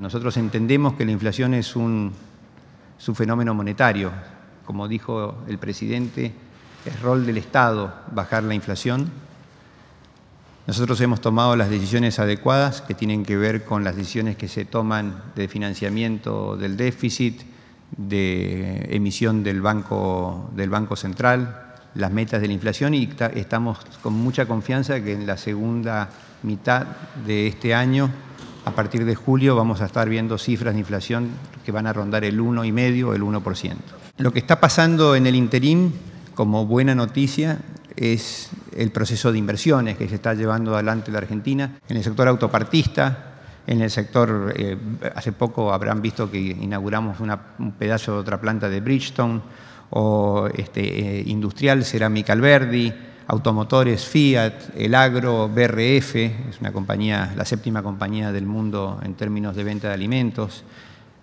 Nosotros entendemos que la inflación es un, fenómeno monetario. Como dijo el presidente, es rol del Estado bajar la inflación. Nosotros hemos tomado las decisiones adecuadas que tienen que ver con las decisiones que se toman de financiamiento del déficit, de emisión del Banco, del banco Central, las metas de la inflación y estamos con mucha confianza que en la segunda mitad de este año a partir de julio vamos a estar viendo cifras de inflación que van a rondar el 1,5 o el 1%. Lo que está pasando en el interín, como buena noticia, es el proceso de inversiones que se está llevando adelante la Argentina en el sector autopartista, en el sector, eh, hace poco habrán visto que inauguramos un pedazo de otra planta de Bridgestone, o este, eh, industrial, Cerámica Alberdi, automotores, Fiat, el agro, BRF, es una compañía, la séptima compañía del mundo en términos de venta de alimentos,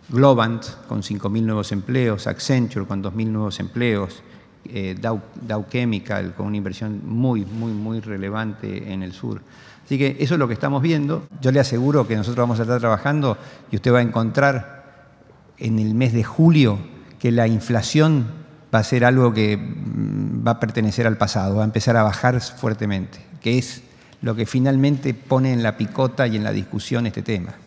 Globant con 5.000 nuevos empleos, Accenture con 2.000 nuevos empleos, eh, Dow, Dow, Chemical con una inversión muy, muy, muy relevante en el sur. Así que eso es lo que estamos viendo. Yo le aseguro que nosotros vamos a estar trabajando y usted va a encontrar en el mes de julio que la inflación va a ser algo que va a pertenecer al pasado, va a empezar a bajar fuertemente, que es lo que finalmente pone en la picota y en la discusión este tema.